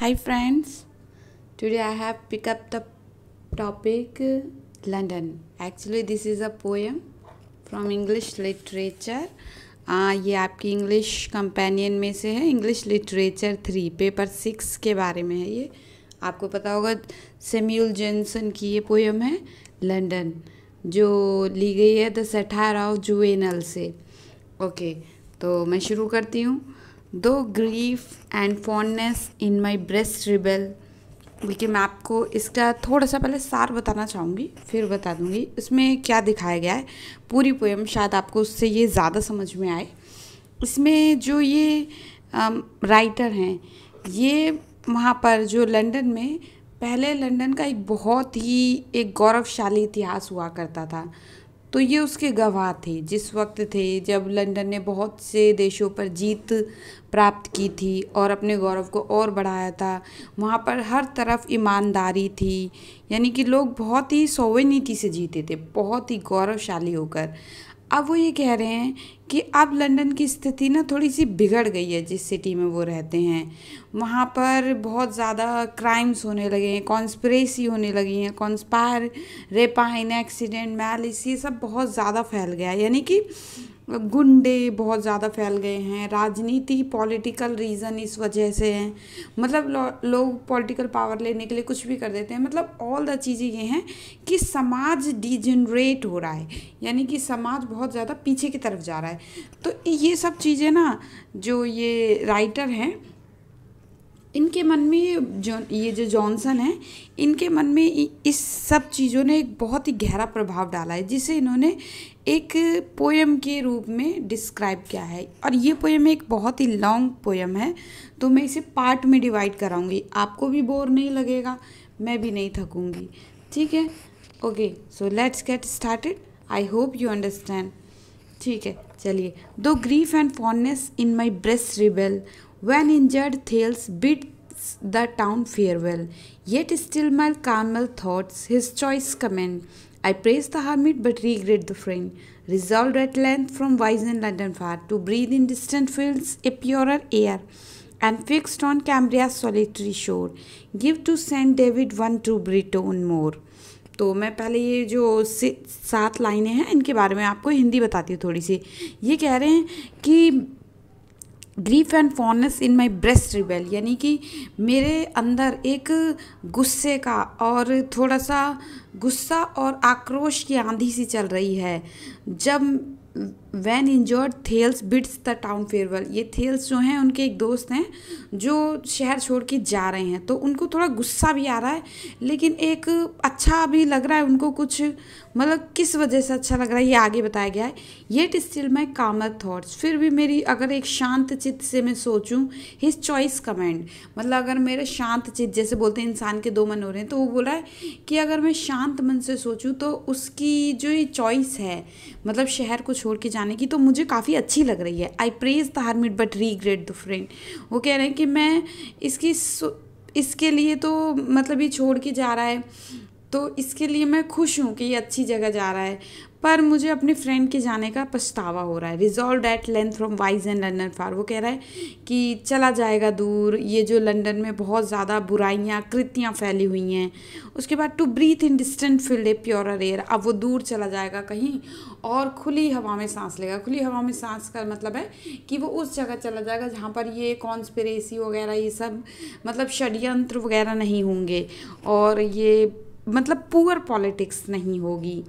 Hi friends, today I have picked up the topic London. Actually, this is a poem from English literature. Uh, ah, ये आपकी English companion में से है English literature three paper six के बारे में है ये आपको पता होगा सेम्यूल जेनसन की ये पोएम है लंदन जो ली गई है द सठा राव जुवेनल से ओके तो मैं शुरू करती हूँ though grief and fondness in my breast rebel बल्कि मैं आपको इसका थोड़ा सा पहले सार बताना चाहूँगी फिर बता दूँगी इसमें क्या दिखाया गया है पूरी पोएम शायद आपको उससे ये ज़्यादा समझ में आए इसमें जो ये राइटर हैं ये वहाँ पर जो लंदन में पहले लंदन का एक बहुत ही एक गौरवशाली इतिहास हुआ करता था तो ये उसके गवाह थे जिस वक्त थे जब लंदन ने बहुत से देशों पर जीत प्राप्त की थी और अपने गौरव को और बढ़ाया था वहाँ पर हर तरफ ईमानदारी थी यानी कि लोग बहुत ही सोवेनिटी से जीते थे बहुत ही गौरवशाली होकर अब वो ये कह रहे हैं कि अब लंदन की स्थिति ना थोड़ी सी बिगड़ गई है जिस सिटी में वो रहते हैं वहाँ पर बहुत ज़्यादा क्राइम्स होने लगे हैं कॉन्स्परेसी होने लगी हैं कॉन्स्पायर रेपाइन एक्सीडेंट मैलिस ये सब बहुत ज़्यादा फैल गया यानी कि गुंडे बहुत ज़्यादा फैल गए हैं राजनीति पॉलिटिकल रीज़न इस वजह से हैं मतलब लोग लो पॉलिटिकल पावर लेने के लिए कुछ भी कर देते हैं मतलब ऑल द चीज़ें ये हैं कि समाज डिजनरेट हो रहा है यानी कि समाज बहुत ज़्यादा पीछे की तरफ जा रहा है तो ये सब चीज़ें ना जो ये राइटर हैं इनके मन में जो ये जो जॉनसन है इनके मन में इस सब चीज़ों ने एक बहुत ही गहरा प्रभाव डाला है जिसे इन्होंने एक पोएम के रूप में डिस्क्राइब किया है और ये पोएम एक बहुत ही लॉन्ग पोएम है तो मैं इसे पार्ट में डिवाइड कराऊंगी आपको भी बोर नहीं लगेगा मैं भी नहीं थकूँगी ठीक है okay so let's get started I hope you understand ठीक है चलिए though grief and fondness in my breast rebel when injured Thales bids the town farewell yet still my calmer thoughts his choice commend I praise the hermit but regret the friend resolved at length from vice in London far to breathe in distant field a pure air and fixed on Cambria solitary शोर give to Saint David one true Briton more तो मैं पहले ये जो सात लाइनें हैं इनके बारे में आपको हिंदी बताती हूँ थोड़ी सी ये कह रहे हैं कि grief and fondness in my breast rebel यानी कि मेरे अंदर एक गुस्से का और थोड़ा सा गुस्सा और आक्रोश की आंधी सी चल रही है जब when injured Thales bids the town farewell ये थेल्स जो हैं उनके एक दोस्त हैं जो शहर छोड़ के जा रहे हैं तो उनको थोड़ा गुस्सा भी आ रहा है लेकिन एक अच्छा भी लग रहा है उनको कुछ मतलब किस वजह से अच्छा लग रहा है ये आगे बताया गया है येट स्टिल माई कामर थाट्स फिर भी मेरी अगर एक शांत चित्त से मैं सोचूँ हिज चॉइस कमेंड मतलब अगर मेरे शांत चित्त जैसे बोलते हैं इंसान के दो मन हो रहे हैं तो वो बोल रहा है कि अगर मैं शांत मन से सोचूँ तो उसकी जो ये चॉइस है मतलब शहर को छोड़ के जाना जाने की तो मुझे काफ़ी अच्छी लग रही है I praise the hermit but regret the friend वो कह रहे हैं कि मैं इसकी इसके लिए तो मतलब ये छोड़ के जा रहा है तो इसके लिए मैं खुश हूँ कि ये अच्छी जगह जा रहा है पर मुझे अपने फ्रेंड के जाने का पछतावा हो रहा है resolved at length from vice and London far वो कह रहा है कि चला जाएगा दूर ये जो लंदन में बहुत ज़्यादा बुराइयाँ कृतियाँ फैली हुई हैं उसके बाद to breathe in distant field a pure air अब वो दूर चला जाएगा कहीं और खुली हवा में सांस लेगा खुली हवा में सांस का मतलब है कि वो उस जगह चला जाएगा जहाँ पर ये कॉन्स्परेसी वगैरह ये सब मतलब षडयंत्र वगैरह नहीं होंगे और ये मतलब पुअर पॉलिटिक्स नहीं होगी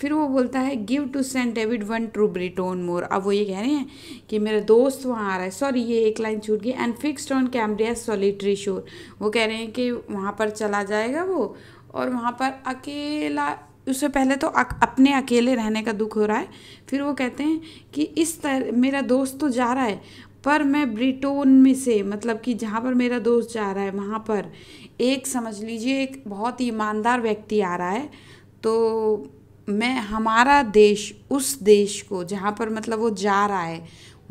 फिर वो बोलता है give to Saint David one true Briton more अब वो ये कह रहे हैं कि मेरा दोस्त वहाँ आ रहा है सॉरी ये एक लाइन छूट गई and fixed on Cambria solitary shore वो कह रहे हैं कि वहाँ पर चला जाएगा वो और वहाँ पर अकेला उससे पहले तो अपने अकेले रहने का दुख हो रहा है फिर वो कहते हैं कि इस तरह मेरा दोस्त तो जा रहा है पर मैं ब्रिटोन में से मतलब कि जहाँ पर मेरा दोस्त जा रहा है वहाँ पर एक समझ लीजिए एक बहुत ही ईमानदार व्यक्ति आ रहा है तो मैं हमारा देश उस देश को जहाँ पर मतलब वो जा रहा है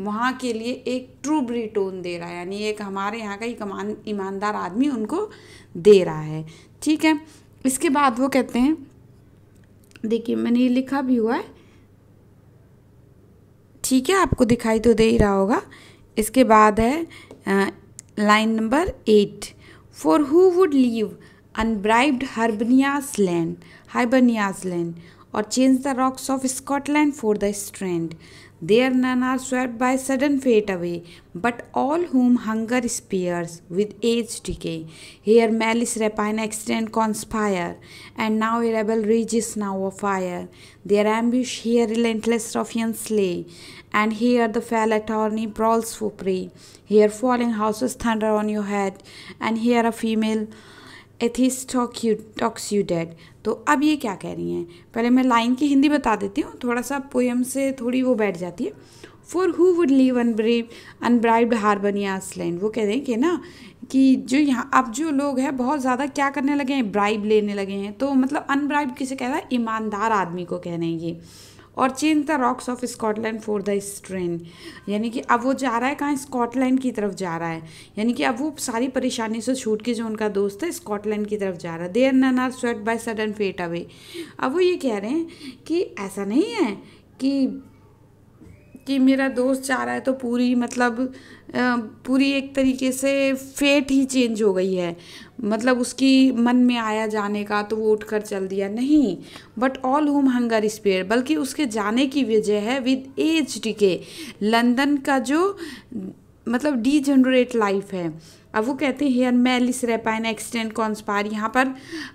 वहाँ के लिए एक ट्रू ब्रिटोन दे रहा है यानी एक हमारे यहाँ का ही कमान ईमानदार आदमी उनको दे रहा है ठीक है इसके बाद वो कहते हैं देखिए मैंने ये लिखा भी हुआ है ठीक है आपको दिखाई तो दे ही रहा होगा इसके बाद है line number eight for who would leave unbribed Hibernia's land Hibernia's land और change the rocks of Scotland for the strand There none are swept by sudden fate away, but all whom hunger spears with age decay. Here malice, rapine, accident conspire, and now a rebel rages, now a fire. Their ambush here relentless ruffians slay, and here the fell attorney brawls for prey. Here falling houses thunder on your head, and here a female atheist talk you talks you dead तो अब ये क्या कह रही हैं पहले मैं line की हिंदी बता देती हूँ थोड़ा सा पोएम से थोड़ी वो बैठ जाती है for who would leave unbrave unbribed Hibernia's land वो कह रहे हैं कि ना कि जो यहाँ अब जो लोग हैं बहुत ज़्यादा क्या करने लगे हैं ब्राइब लेने लगे हैं तो मतलब अनब्राइब किसे कह रहा है ईमानदार आदमी को कह रहे हैं ये और change the rocks of Scotland for the train यानी कि अब वो जा रहा है कहाँ स्कॉटलैंड की तरफ जा रहा है यानी कि अब वो सारी परेशानी से छूट के जो उनका दोस्त है स्कॉटलैंड की तरफ जा रहा है there none are swept by sudden fate away अब वो ये कह रहे हैं कि ऐसा नहीं है कि कि मेरा दोस्त जा रहा है तो पूरी मतलब पूरी एक तरीके से फेट ही चेंज हो गई है मतलब उसकी मन में आया जाने का तो वो उठकर चल दिया नहीं but all whom hunger spare बल्कि उसके जाने की वजह है with age decay London का जो मतलब डी जनरेट लाइफ है अब वो कहते हैं मैलिस रेपाइन एक्सीडेंट पार यहाँ पर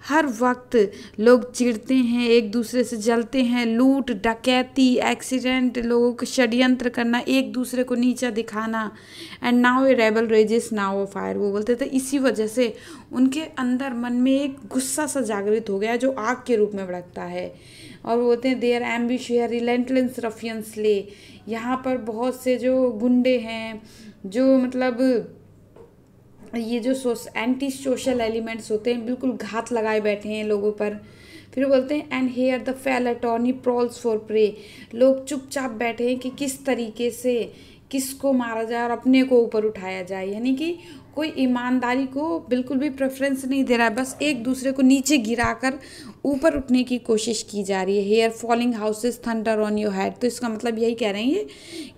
हर वक्त लोग चिड़ते हैं एक दूसरे से जलते हैं लूट डकैती एक्सीडेंट लोगों को षड्यंत्र करना एक दूसरे को नीचा दिखाना and now a rabble rages now a fire वो बोलते थे तो इसी वजह से उनके अंदर मन में एक गुस्सा सा जागृत हो गया जो आग के रूप में भड़कता है और वो बोलते हैं देयर एम्बिश हेयर रिलेंटलेंस रफियंस ले यहाँ पर बहुत से जो गुंडे हैं जो मतलब ये जो सोश एंटी सोशल एलिमेंट्स होते हैं बिल्कुल घात लगाए बैठे हैं लोगों पर फिर बोलते हैं and here the fell attorney prowls for prey लोग चुपचाप बैठे हैं कि किस तरीके से किसको मारा जाए और अपने को ऊपर उठाया जाए यानी कि कोई ईमानदारी को बिल्कुल भी प्रेफरेंस नहीं दे रहा है बस एक दूसरे को नीचे गिराकर कर ऊपर उठने की कोशिश की जा रही है here falling houses thunder on your head तो इसका मतलब यही कह रहे हैं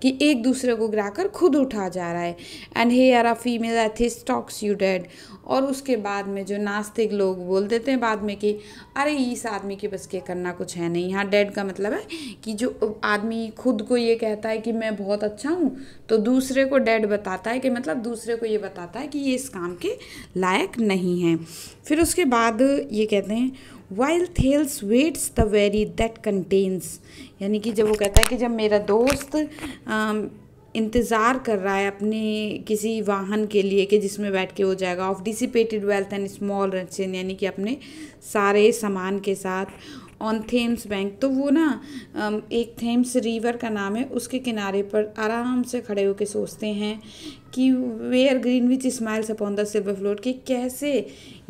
कि एक दूसरे को गिराकर खुद उठा जा रहा है and here a female atheist talks you dead और उसके बाद में जो नास्तिक लोग बोल देते हैं बाद में कि अरे इस आदमी के बस के करना कुछ है नहीं यहाँ डेड का मतलब है कि जो आदमी खुद को ये कहता है कि मैं बहुत अच्छा हूँ तो दूसरे को डेड बताता है कि मतलब दूसरे को ये बताता है कि ये इस काम के लायक नहीं है फिर उसके बाद ये कहते हैं while Thales waits the wherry that contains यानी कि जब वो कहता है कि जब मेरा दोस्त इंतज़ार कर रहा है अपने किसी वाहन के लिए कि जिसमें बैठ के हो जाएगा of dissipated wealth and small रचन यानी कि अपने सारे सामान के साथ ऑन थेम्स बैंक तो वो ना एक थेम्स रिवर का नाम है उसके किनारे पर आराम से खड़े होकर सोचते हैं कि where Greenwich smiles upon the silver floor कि कैसे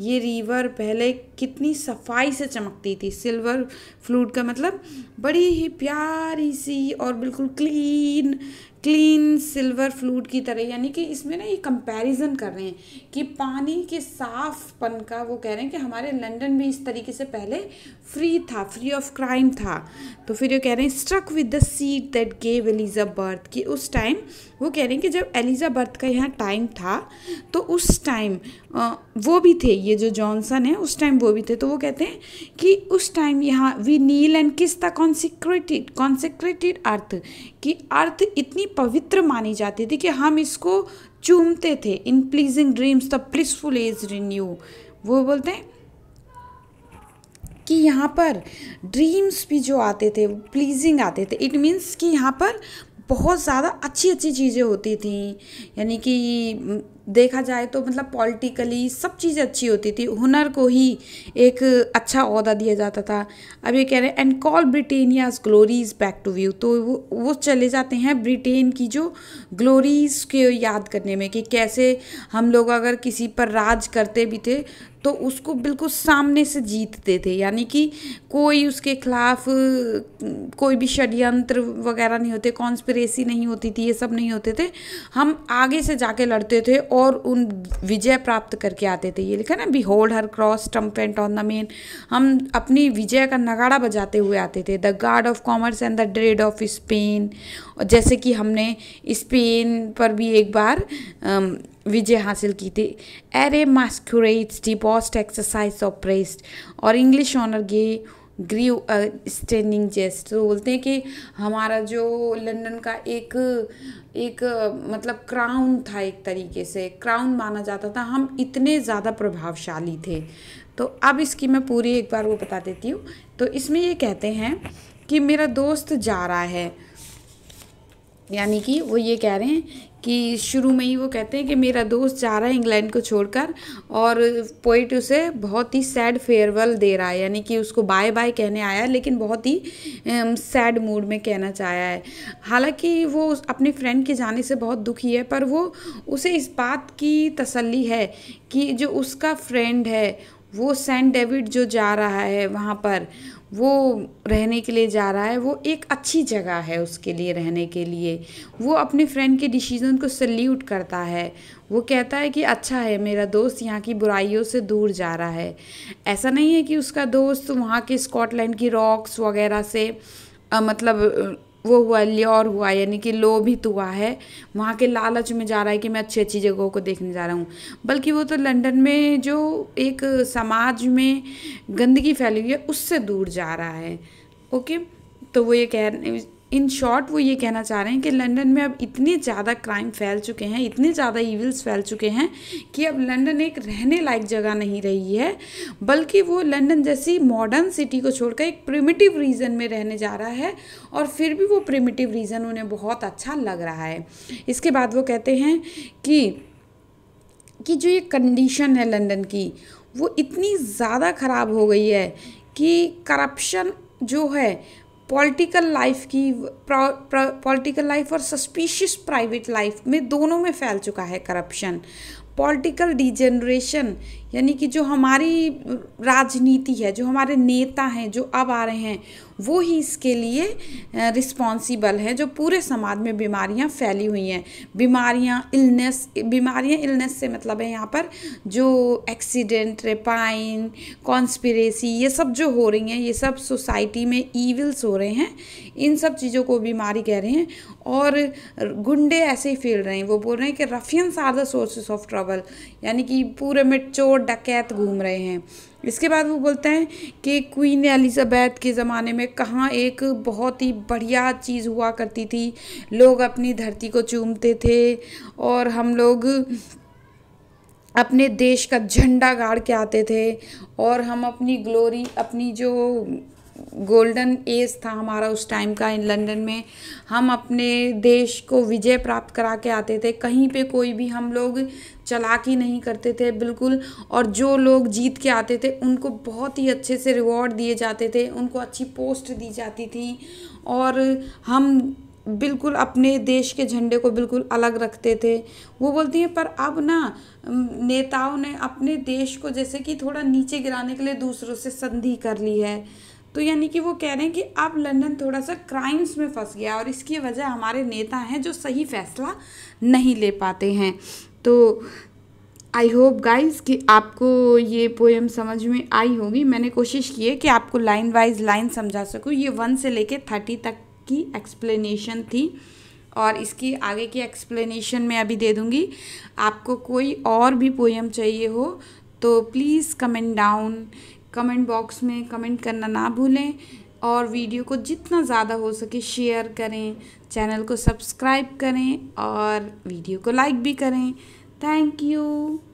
ये रिवर पहले कितनी सफाई से चमकती थी सिल्वर फ्लूट का मतलब बड़ी ही प्यारी सी और बिल्कुल क्लीन क्लीन सिल्वर फ्लूट की तरह यानी कि इसमें ना ये कंपैरिजन कर रहे हैं कि पानी के साफ पन का वो कह रहे हैं कि हमारे लंदन भी इस तरीके से पहले फ्री था फ्री ऑफ क्राइम था तो फिर ये कह रहे हैं struck with the seat that gave Eliza birth कि उस टाइम वो कह रहे हैं कि जब एलिजा रात का यहाँ टाइम था तो उस टाइम वो भी थे ये जो जॉनसन है उस टाइम वो भी थे तो वो कहते हैं कि उस टाइम यहाँ we kneel and kiss the consecrated consecrated earth कि अर्थ इतनी पवित्र मानी जाती थी कि हम इसको चूमते थे in pleasing dreams the blissful age renew वो बोलते हैं कि यहाँ पर ड्रीम्स भी जो आते थे प्लीजिंग आते थे इट मीन्स कि यहाँ पर बहुत ज़्यादा अच्छी अच्छी चीज़ें होती थी यानी कि देखा जाए तो मतलब पॉलिटिकली सब चीज़ें अच्छी होती थी हुनर को ही एक अच्छा अहदा दिया जाता था अब ये कह रहे हैं and call Britannia's glories back to view तो वो वो चले जाते हैं ब्रिटेन की जो ग्लोरीज के याद करने में कि कैसे हम लोग अगर किसी पर राज करते भी थे तो उसको बिल्कुल सामने से जीतते थे यानी कि कोई उसके खिलाफ कोई भी षड्यंत्र वगैरह नहीं होते कॉन्स्परेसी नहीं होती थी ये सब नहीं होते थे हम आगे से जाके लड़ते थे और उन विजय प्राप्त करके आते थे ये लिखा ना behold her cross and on the main हम अपनी विजय का नगाड़ा बजाते हुए आते थे the guard of commerce and the dread of Spain जैसे कि हमने स्पेन पर भी एक बार um, विजय हासिल की थी ere masquerades debauched exercise oppressed और English honour gay grieve standing jest तो बोलते हैं कि हमारा जो लंदन का एक एक मतलब क्राउन था एक तरीके से क्राउन माना जाता था हम इतने ज़्यादा प्रभावशाली थे तो अब इसकी मैं पूरी एक बार वो बता देती हूँ तो इसमें ये कहते हैं कि मेरा दोस्त जा रहा है यानी कि वो ये कह रहे हैं कि शुरू में ही वो कहते हैं कि मेरा दोस्त जा रहा है इंग्लैंड को छोड़कर और पोइट उसे बहुत ही सैड फेयरवेल दे रहा है यानी कि उसको बाय बाय कहने आया है लेकिन बहुत ही सैड मूड में कहना चाहा है हालांकि वो अपने फ्रेंड के जाने से बहुत दुखी है पर वो उसे इस बात की तसल्ली है कि जो उसका फ्रेंड है वो सेंट डेविड जो जा रहा है वहाँ पर वो रहने के लिए जा रहा है वो एक अच्छी जगह है उसके लिए रहने के लिए वो अपने फ्रेंड के डिसीजन को सल्यूट करता है वो कहता है कि अच्छा है मेरा दोस्त यहाँ की बुराइयों से दूर जा रहा है ऐसा नहीं है कि उसका दोस्त वहाँ के स्कॉटलैंड की रॉक्स वगैरह से आ, मतलब वो हुआ लियोर हुआ यानी कि लोभित हुआ है वहाँ के लालच में जा रहा है कि मैं अच्छी अच्छी जगहों को देखने जा रहा हूँ बल्कि वो तो लंदन में जो एक समाज में गंदगी फैली हुई है उससे दूर जा रहा है ओके तो वो ये कह इन शॉर्ट वो ये कहना चाह रहे हैं कि लंदन में अब इतने ज़्यादा क्राइम फैल चुके हैं इतने ज़्यादा ईविल्स फैल चुके हैं कि अब लंदन एक रहने लायक जगह नहीं रही है बल्कि वो लंदन जैसी मॉडर्न सिटी को छोड़कर एक प्रिमिटिव रीजन में रहने जा रहा है और फिर भी वो प्रिमिटिव रीजन उन्हें बहुत अच्छा लग रहा है इसके बाद वो कहते हैं कि कि जो ये कंडीशन है लंदन की वो इतनी ज़्यादा ख़राब हो गई है कि करप्शन जो है पॉलिटिकल लाइफ की पॉलिटिकल लाइफ और सस्पिशियस प्राइवेट लाइफ में दोनों में फैल चुका है करप्शन पॉलिटिकल डिजेनरेशन यानी कि जो हमारी राजनीति है जो हमारे नेता हैं जो अब आ रहे हैं वो ही इसके लिए रिस्पॉन्सिबल है जो पूरे समाज में बीमारियाँ फैली हुई हैं बीमारियाँ इलनेस बीमारियाँ इलनेस से मतलब है यहाँ पर जो एक्सीडेंट रेपाइन कॉन्स्पिरेसी ये सब जो हो रही हैं ये सब सोसाइटी में ईविल्स हो रहे हैं इन सब चीज़ों को बीमारी कह रहे हैं और गुंडे ऐसे ही फैल रहे हैं वो बोल रहे हैं कि ruffians are the sources of trouble यानी कि पूरे में चोर डकैत घूम रहे हैं इसके बाद वो बोलते हैं कि क्वीन एलिज़ाबैथ के ज़माने में कहाँ एक बहुत ही बढ़िया चीज़ हुआ करती थी लोग अपनी धरती को चूमते थे और हम लोग अपने देश का झंडा गाड़ के आते थे और हम अपनी ग्लोरी अपनी जो गोल्डन एज था हमारा उस टाइम का इन लंदन में हम अपने देश को विजय प्राप्त करा के आते थे कहीं पे कोई भी हम लोग चलाकी नहीं करते थे बिल्कुल और जो लोग जीत के आते थे उनको बहुत ही अच्छे से रिवॉर्ड दिए जाते थे उनको अच्छी पोस्ट दी जाती थी और हम बिल्कुल अपने देश के झंडे को बिल्कुल अलग रखते थे वो बोलती हैं पर अब ना नेताओं ने अपने देश को जैसे कि थोड़ा नीचे गिराने के लिए दूसरों से संधि कर ली है तो यानी कि वो कह रहे हैं कि अब लंदन थोड़ा सा क्राइम्स में फंस गया और इसकी वजह हमारे नेता हैं जो सही फैसला नहीं ले पाते हैं तो आई होप गाइज कि आपको ये पोएम समझ में आई होगी मैंने कोशिश की है कि आपको लाइन वाइज लाइन समझा सकूँ ये वन से लेके थर्टी तक की एक्सप्लेनेशन थी और इसकी आगे की एक्सप्लेनेशन मैं अभी दे दूँगी आपको कोई और भी पोएम चाहिए हो तो please comment down comment box में कमेंट करना ना भूलें और वीडियो को जितना ज़्यादा हो सके शेयर करें चैनल को सब्सक्राइब करें और वीडियो को लाइक भी करें थैंक यू